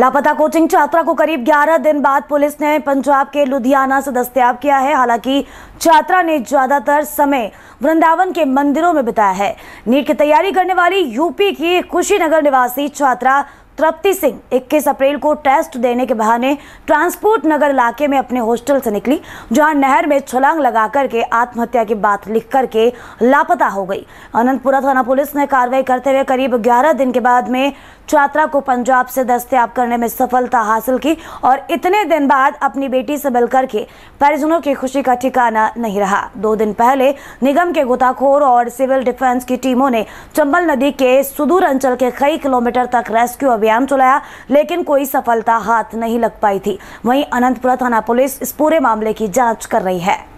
लापता कोचिंग छात्रा को करीब 11 दिन बाद पुलिस ने पंजाब के लुधियाना से दस्तयाब किया है हालांकि छात्रा ने ज्यादातर समय वृंदावन के मंदिरों में बिताया है नीट की तैयारी करने वाली यूपी की कुशीनगर निवासी छात्रा तृप्ति सिंह 21 अप्रैल को टेस्ट देने के बहाने ट्रांसपोर्ट नगर इलाके में अपने हॉस्टल से निकली जहां नहर में छलांग लगा करके आत्महत्या की बात लिख करके लापता हो गई अनंतपुरा थाना पुलिस ने कार्रवाई करते हुए करीब 11 दिन के बाद में छात्रा को पंजाब से दस्तयाब करने में सफलता हासिल की और इतने दिन बाद अपनी बेटी से मिल करके परिजनों की खुशी का ठिकाना नहीं रहा दो दिन पहले निगम के गोताखोर और सिविल डिफेंस की टीमों ने चंबल नदी के सुदूर अंचल के कई किलोमीटर तक रेस्क्यू अभियान अभियान चलाया लेकिन कोई सफलता हाथ नहीं लग पाई थी वहीं अनंतपुरा थाना पुलिस इस पूरे मामले की जांच कर रही है